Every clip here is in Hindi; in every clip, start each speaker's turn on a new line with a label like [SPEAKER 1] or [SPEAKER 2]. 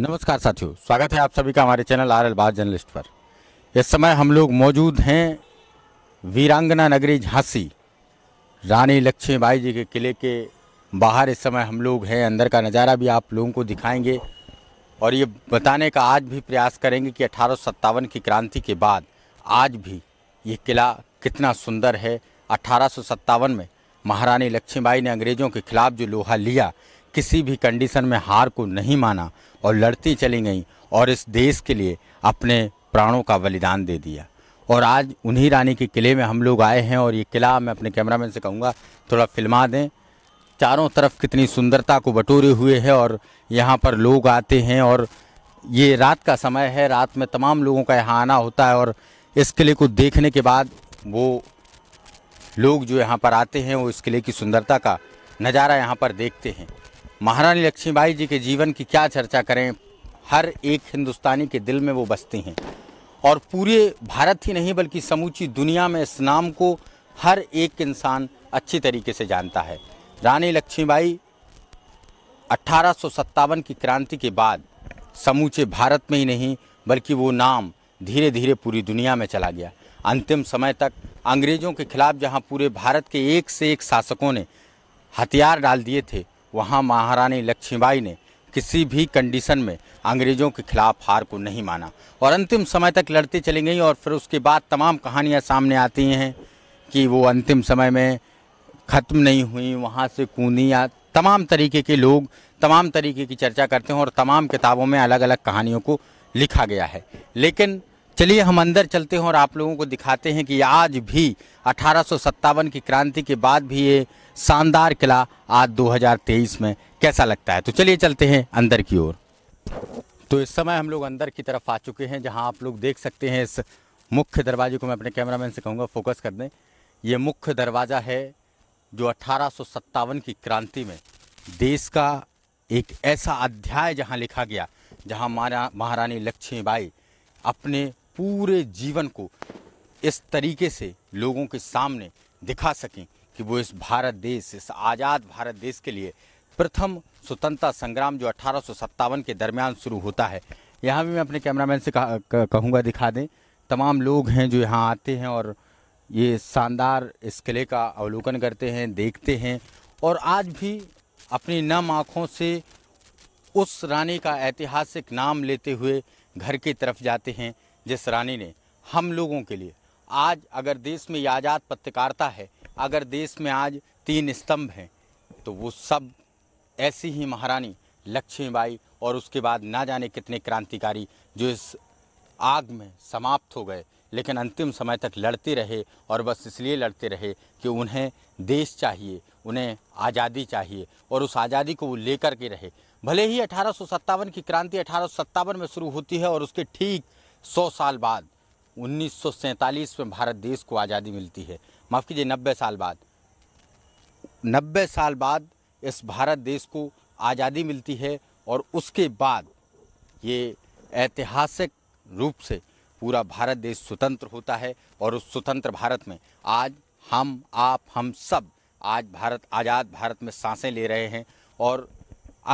[SPEAKER 1] नमस्कार साथियों स्वागत है आप सभी का हमारे channel R L bar journalist पर इस समय हम लोग मौजूद हैं वीरांगना नगरी झांसी रानी लक्ष्मीबाई जी के किले के बाहर इस समय हम लोग हैं अंदर का नज़ारा भी आप लोगों को दिखाएंगे और ये बताने का आज भी प्रयास करेंगे कि अठारह की क्रांति के बाद आज भी ये किला कितना सुंदर है अठारह में महारानी लक्ष्मीबाई ने अंग्रेज़ों के खिलाफ जो लोहा लिया किसी भी कंडीशन में हार को नहीं माना और लड़ती चली गईं और इस देश के लिए अपने प्राणों का बलिदान दे दिया और आज उन्हीं रानी के किले में हम लोग आए हैं और ये किला मैं अपने कैमरामैन से कहूँगा थोड़ा फिल्मा दें चारों तरफ कितनी सुंदरता को बटोरे हुए है और यहाँ पर लोग आते हैं और ये रात का समय है रात में तमाम लोगों का यहाँ आना होता है और इस किले को देखने के बाद वो लोग जो यहाँ पर आते हैं वो इस किले की सुंदरता का नज़ारा यहाँ पर देखते हैं महारानी लक्ष्मीबाई जी के जीवन की क्या चर्चा करें हर एक हिंदुस्तानी के दिल में वो बसती हैं और पूरे भारत ही नहीं बल्कि समूची दुनिया में इस नाम को हर एक इंसान अच्छी तरीके से जानता है रानी लक्ष्मीबाई अट्ठारह की क्रांति के बाद समूचे भारत में ही नहीं बल्कि वो नाम धीरे धीरे पूरी दुनिया में चला गया अंतिम समय तक अंग्रेज़ों के खिलाफ जहां पूरे भारत के एक से एक शासकों ने हथियार डाल दिए थे वहाँ महारानी लक्ष्मीबाई ने किसी भी कंडीशन में अंग्रेज़ों के खिलाफ हार को नहीं माना और अंतिम समय तक लड़ती चली गई और फिर उसके बाद तमाम कहानियाँ सामने आती हैं कि वो अंतिम समय में ख़त्म नहीं हुई वहाँ से कूदी या तमाम तरीके के लोग तमाम तरीके की चर्चा करते हैं और तमाम किताबों में अलग अलग कहानियों को लिखा गया है लेकिन चलिए हम अंदर चलते हैं और आप लोगों को दिखाते हैं कि आज भी अठारह की क्रांति के बाद भी ये शानदार किला आज 2023 में कैसा लगता है तो चलिए चलते हैं अंदर की ओर तो इस समय हम लोग अंदर की तरफ आ चुके हैं जहां आप लोग देख सकते हैं इस मुख्य दरवाजे को मैं अपने कैमरामैन से कहूँगा फोकस कर दें ये मुख्य दरवाज़ा है जो अठारह की क्रांति में देश का एक ऐसा अध्याय जहाँ लिखा गया जहाँ महारानी लक्ष्मीबाई अपने पूरे जीवन को इस तरीके से लोगों के सामने दिखा सकें कि वो इस भारत देश इस आज़ाद भारत देश के लिए प्रथम स्वतंत्रता संग्राम जो अठारह के दरमियान शुरू होता है यहाँ भी मैं अपने कैमरामैन से कहूँगा दिखा दें तमाम लोग हैं जो यहाँ आते हैं और ये शानदार इस किले का अवलोकन करते हैं देखते हैं और आज भी अपनी नम आँखों से उस रानी का ऐतिहासिक नाम लेते हुए घर की तरफ जाते हैं जिस रानी ने हम लोगों के लिए आज अगर देश में ये आज़ाद पत्रकारिता है अगर देश में आज तीन स्तंभ हैं तो वो सब ऐसी ही महारानी लक्ष्मीबाई और उसके बाद ना जाने कितने क्रांतिकारी जो इस आग में समाप्त हो गए लेकिन अंतिम समय तक लड़ते रहे और बस इसलिए लड़ते रहे कि उन्हें देश चाहिए उन्हें आज़ादी चाहिए और उस आज़ादी को वो लेकर के रहे भले ही अठारह की क्रांति अठारह में शुरू होती है और उसके ठीक सौ साल बाद उन्नीस में भारत देश को आज़ादी मिलती है माफ़ कीजिए नब्बे साल बाद नब्बे साल बाद इस भारत देश को आज़ादी मिलती है और उसके बाद ये ऐतिहासिक रूप से पूरा भारत देश स्वतंत्र होता है और उस स्वतंत्र भारत में आज हम आप हम सब आज भारत आज़ाद भारत में सांसें ले रहे हैं और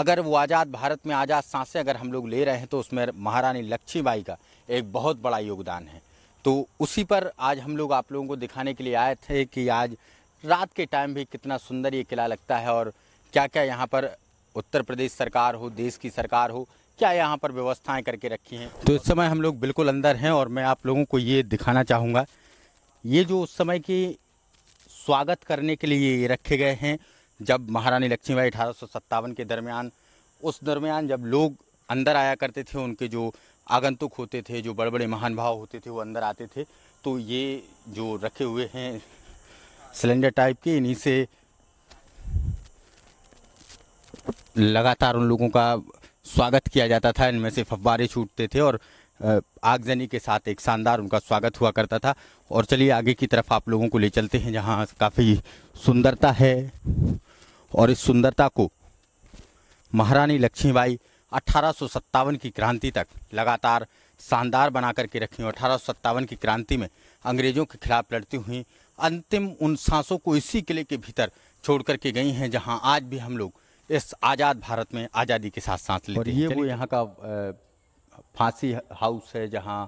[SPEAKER 1] अगर वो आज़ाद भारत में आज़ाद सांसें अगर हम लोग ले रहे हैं तो उसमें महारानी लक्ष्मीबाई का एक बहुत बड़ा योगदान है तो उसी पर आज हम लोग आप लोगों को दिखाने के लिए आए थे कि आज रात के टाइम भी कितना सुंदर ये किला लगता है और क्या क्या यहाँ पर उत्तर प्रदेश सरकार हो देश की सरकार हो क्या यहाँ पर व्यवस्थाएं करके रखी हैं तो इस समय हम लोग बिल्कुल अंदर हैं और मैं आप लोगों को ये दिखाना चाहूँगा ये जो उस समय की स्वागत करने के लिए ये रखे गए हैं जब महारानी लक्ष्मीबाई अठारह के दरमियान उस दरमियान जब लोग अंदर आया करते थे उनके जो आगंतुक होते थे जो बड़े बड़े महान भाव होते थे वो अंदर आते थे तो ये जो रखे हुए हैं सिलेंडर टाइप के इन्हीं से लगातार उन लोगों का स्वागत किया जाता था इनमें से फव्वारे छूटते थे और आगजनी के साथ एक शानदार उनका स्वागत हुआ करता था और चलिए आगे की तरफ आप लोगों को ले चलते हैं जहाँ काफ़ी सुंदरता है और इस सुंदरता को महारानी लक्ष्मीबाई 1857 की क्रांति तक लगातार शानदार बना करके रखी हुई अठारह की क्रांति में अंग्रेजों के खिलाफ लड़ती हुई अंतिम उन सांसों को इसी किले के भीतर छोड़ करके गई हैं जहां आज भी हम लोग इस आज़ाद भारत में आज़ादी के साथ सांस लेते और ये वो यहाँ का फांसी हाउस है जहाँ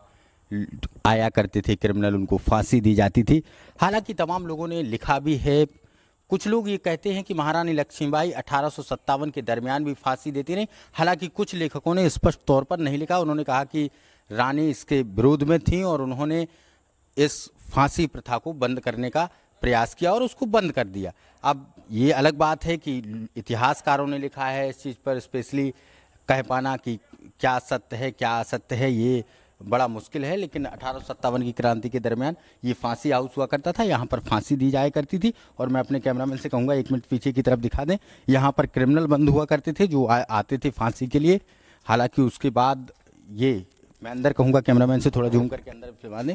[SPEAKER 1] आया करते थे क्रिमिनल उनको फांसी दी जाती थी हालांकि तमाम लोगों ने लिखा भी है कुछ लोग ये कहते हैं कि महारानी लक्ष्मीबाई अठारह के दरमियान भी फांसी देती रही हालांकि कुछ लेखकों ने स्पष्ट तौर पर नहीं लिखा उन्होंने कहा कि रानी इसके विरोध में थी और उन्होंने इस फांसी प्रथा को बंद करने का प्रयास किया और उसको बंद कर दिया अब ये अलग बात है कि इतिहासकारों ने लिखा है इस चीज़ पर स्पेशली कह पाना कि क्या सत्य है क्या असत्य है ये बड़ा मुश्किल है लेकिन अठारह की क्रांति के दरमियान ये फांसी हाउस हुआ करता था यहाँ पर फांसी दी जाया करती थी और मैं अपने कैमरामैन से कहूँगा एक मिनट पीछे की तरफ दिखा दें यहाँ पर क्रिमिनल बंद हुआ करते थे जो आते थे फांसी के लिए हालांकि उसके बाद ये मैं अंदर कहूँगा कैमरामैन से थोड़ा झूम करके अंदर फिल्मा दें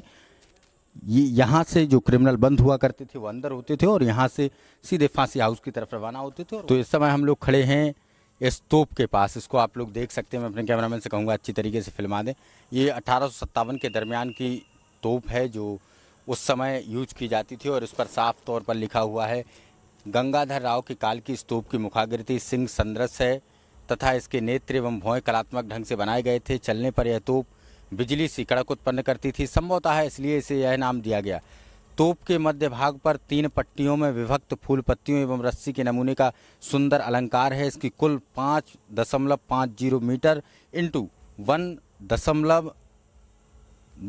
[SPEAKER 1] ये यहाँ से जो क्रिमिनल बंद हुआ करते थे वो अंदर होते थे और यहाँ से सीधे फांसी हाउस की तरफ रवाना होते थे तो इस समय हम लोग खड़े हैं इस तोप के पास इसको आप लोग देख सकते हैं मैं अपने कैमरामैन से कहूँगा अच्छी तरीके से फिल्मा दें ये अठारह के दरमियान की तोप है जो उस समय यूज की जाती थी और इस पर साफ तौर पर लिखा हुआ है गंगाधर राव के काल की स्तूप की मुखाग्रति सिंह संदरस है तथा इसके नेत्र एवं भौएं कलात्मक ढंग से बनाए गए थे चलने पर यह तोप बिजली सी कड़क उत्पन्न करती थी संभवतः इसलिए इसे यह नाम दिया गया तोप के मध्य भाग पर तीन पट्टियों में विभक्त फूल पत्तियों एवं रस्सी के नमूने का सुंदर अलंकार है इसकी कुल पाँच दशमलव पाँच जीरो मीटर इंटू वन दशमलव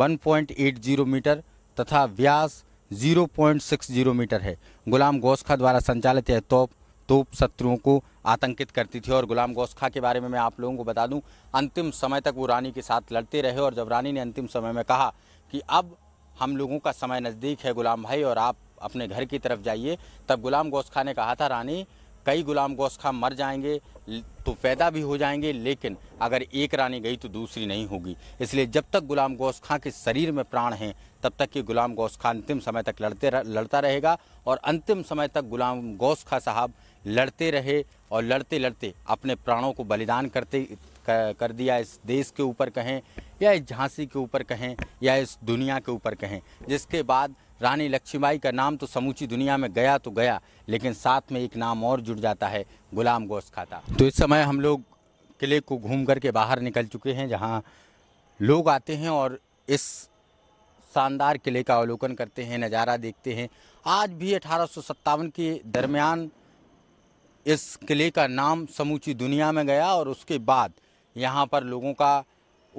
[SPEAKER 1] वन पॉइंट एट जीरो मीटर तथा व्यास zero point six zero metre है गुलाम गौसखा द्वारा संचालित यह तोप तोप शत्रुओं को आतंकित करती थी और गुलाम गौसखा के बारे में मैं आप लोगों को बता दूं अंतिम समय तक वो रानी के साथ लड़ते रहे और जब रानी ने अंतिम समय में कहा कि अब हम लोगों का समय नज़दीक है गुलाम भाई और आप अपने घर की तरफ जाइए तब गुलाम गौसखा ने कहा था रानी कई गुलाम गौसखा मर जाएंगे तो पैदा भी हो जाएंगे लेकिन अगर एक रानी गई तो दूसरी नहीं होगी इसलिए जब तक गुलाम गौस खां के शरीर में प्राण हैं तब तक कि गुलाम गौस खां अंतिम समय तक लड़ते रह, लड़ता रहेगा और अंतिम समय तक गुलाम गौस खां साहब लड़ते रहे और लड़ते लड़ते अपने प्राणों को बलिदान करते कर दिया इस देश के ऊपर कहें या इस झांसी के ऊपर कहें या इस दुनिया के ऊपर कहें जिसके बाद रानी लक्ष्मीबाई का नाम तो समूची दुनिया में गया तो गया लेकिन साथ में एक नाम और जुड़ जाता है गुलाम गोश्त खाता तो इस समय हम लोग किले को घूम करके बाहर निकल चुके हैं जहाँ लोग आते हैं और इस शानदार किले का अवलोकन करते हैं नज़ारा देखते हैं आज भी अठारह के दरमियान इस किले का नाम समूची दुनिया में गया और उसके बाद यहाँ पर लोगों का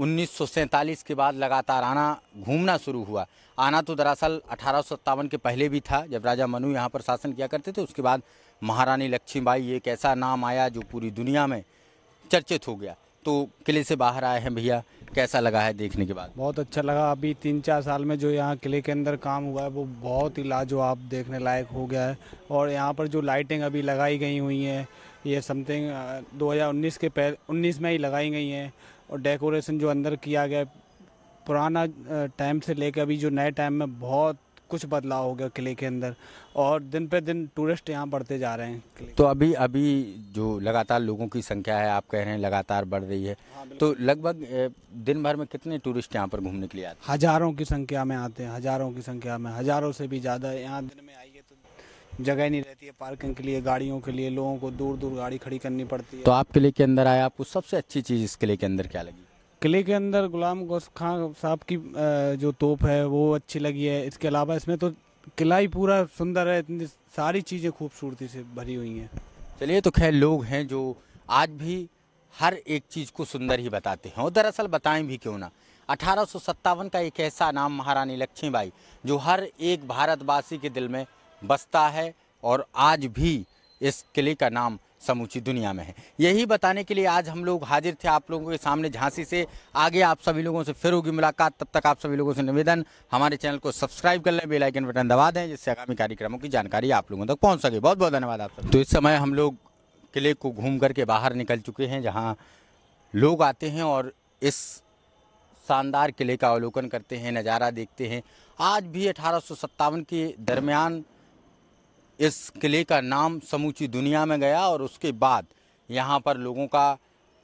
[SPEAKER 1] उन्नीस के बाद लगातार आना घूमना शुरू हुआ आना तो दरअसल अठारह के पहले भी था जब राजा मनु यहाँ पर शासन किया करते थे उसके बाद महारानी लक्ष्मीबाई एक ऐसा नाम आया जो पूरी दुनिया में चर्चित हो गया तो किले से बाहर आए हैं भैया कैसा लगा है देखने के बाद
[SPEAKER 2] बहुत अच्छा लगा अभी तीन चार साल में जो यहाँ किले के अंदर काम हुआ है वो बहुत ही लाजवाब देखने लायक हो गया है और यहाँ पर जो लाइटिंग अभी लगाई गई हुई हैं ये समथिंग 2019 के पहले 19 में ही लगाई गई हैं और डेकोरेशन जो अंदर किया गया पुराना टाइम से लेकर अभी जो नए टाइम में बहुत कुछ बदलाव हो गया किले के अंदर और दिन पे दिन टूरिस्ट यहाँ बढ़ते जा रहे हैं
[SPEAKER 1] तो अभी अभी जो लगातार लोगों की संख्या है आप कह रहे हैं लगातार बढ़ रही है हाँ, तो लगभग दिन भर में कितने टूरिस्ट यहाँ पर घूमने के लिए आते
[SPEAKER 2] हैं हज़ारों की संख्या में आते हैं हज़ारों की संख्या में हज़ारों से भी ज़्यादा यहाँ दिन में आई जगह नहीं रहती है पार्किंग के लिए गाड़ियों के लिए लोगों को दूर दूर गाड़ी खड़ी करनी पड़ती है तो
[SPEAKER 1] आप किले के अंदर आए आपको सबसे अच्छी चीज़ इस किले के अंदर क्या लगी
[SPEAKER 2] किले के अंदर गुलाम गौस खां साहब की जो तोप है वो अच्छी लगी है इसके अलावा इसमें तो किला ही पूरा सुंदर है इतनी सारी चीज़ें खूबसूरती से भरी हुई हैं चलिए तो खैर लोग हैं जो आज भी हर एक चीज़ को सुंदर
[SPEAKER 1] ही बताते हैं और दरअसल बताएं भी क्यों ना अठारह का एक ऐसा नाम महारानी लक्ष्मीबाई जो हर एक भारतवासी के दिल में बसता है और आज भी इस किले का नाम समूची दुनिया में है यही बताने के लिए आज हम लोग हाजिर थे आप लोगों के सामने झांसी से आगे आप सभी लोगों से फिर होगी मुलाकात तब तक आप सभी लोगों से निवेदन हमारे चैनल को सब्सक्राइब कर लें बेलाइकन बटन दबा दें जिससे आगामी कार्यक्रमों की जानकारी आप लोगों तक पहुँच सके बहुत बहुत धन्यवाद आप सब तो इस समय हम लोग किले को घूम करके बाहर निकल चुके हैं जहाँ लोग आते हैं और इस शानदार किले का अवलोकन करते हैं नज़ारा देखते हैं आज भी अठारह के दरमियान इस किले का नाम समूची दुनिया में गया और उसके बाद यहाँ पर लोगों का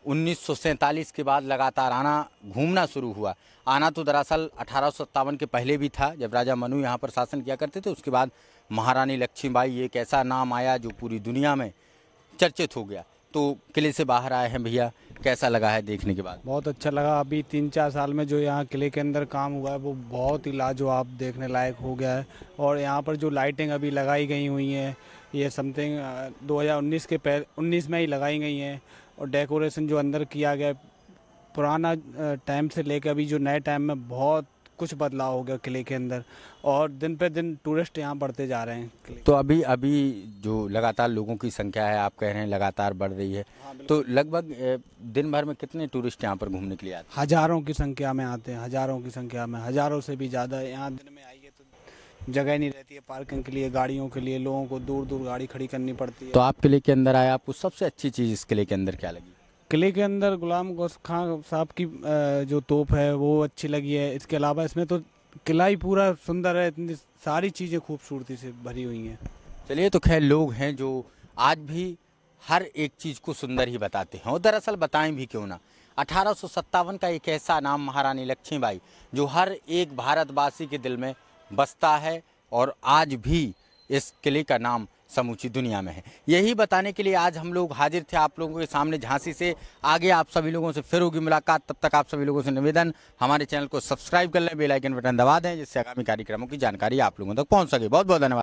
[SPEAKER 1] उन्नीस के बाद लगातार आना घूमना शुरू हुआ आना तो दरअसल अठारह के पहले भी था जब राजा मनु यहाँ पर शासन किया करते थे उसके बाद महारानी लक्ष्मीबाई एक ऐसा नाम आया जो पूरी दुनिया में चर्चित हो गया तो किले से बाहर आए हैं भैया कैसा लगा है देखने के
[SPEAKER 2] बाद बहुत अच्छा लगा अभी तीन चार साल में जो यहाँ किले के अंदर काम हुआ है वो बहुत ही लाजवाब देखने लायक हो गया है और यहाँ पर जो लाइटिंग अभी लगाई गई हुई हैं ये समथिंग 2019 के पहले उन्नीस में ही लगाई गई हैं और डेकोरेशन जो अंदर किया गया पुराना टाइम से लेकर अभी जो नए टाइम में बहुत कुछ बदलाव हो गया किले के अंदर और दिन पे दिन टूरिस्ट यहाँ बढ़ते जा रहे हैं
[SPEAKER 1] तो अभी अभी जो लगातार लोगों की संख्या है आप कह रहे हैं लगातार बढ़ रही है हाँ, तो लगभग दिन भर में कितने टूरिस्ट यहाँ पर घूमने के लिए आते
[SPEAKER 2] हैं हज़ारों की संख्या में आते हैं हज़ारों की संख्या में हज़ारों से भी ज़्यादा यहाँ दिन में आइए तो जगह नहीं रहती है पार्किंग के लिए गाड़ियों के लिए लोगों को दूर दूर गाड़ी खड़ी करनी पड़ती है तो
[SPEAKER 1] आप किले के अंदर आए आपको सबसे अच्छी चीज़ इस किले के अंदर क्या लगी
[SPEAKER 2] किले के अंदर गुलाम गौस खां साहब की जो तोप है वो अच्छी लगी है इसके अलावा इसमें तो किला ही पूरा सुंदर है इतनी सारी चीज़ें खूबसूरती से भरी हुई हैं चलिए तो खैर लोग हैं जो
[SPEAKER 1] आज भी हर एक चीज़ को सुंदर ही बताते हैं और दरअसल बताएं भी क्यों ना अठारह का एक ऐसा नाम महारानी लक्ष्मीबाई जो हर एक भारतवासी के दिल में बसता है और आज भी इस किले का नाम समूची दुनिया में है यही बताने के लिए आज हम लोग हाजिर थे आप लोगों के सामने झांसी से आगे आप सभी लोगों से फिर होगी मुलाकात तब तक आप सभी लोगों से निवेदन हमारे चैनल को सब्सक्राइब कर लें बेलाइकन बटन दबा दें जिससे आगामी कार्यक्रमों की जानकारी आप लोगों तक पहुँच सके बहुत बहुत धन्यवाद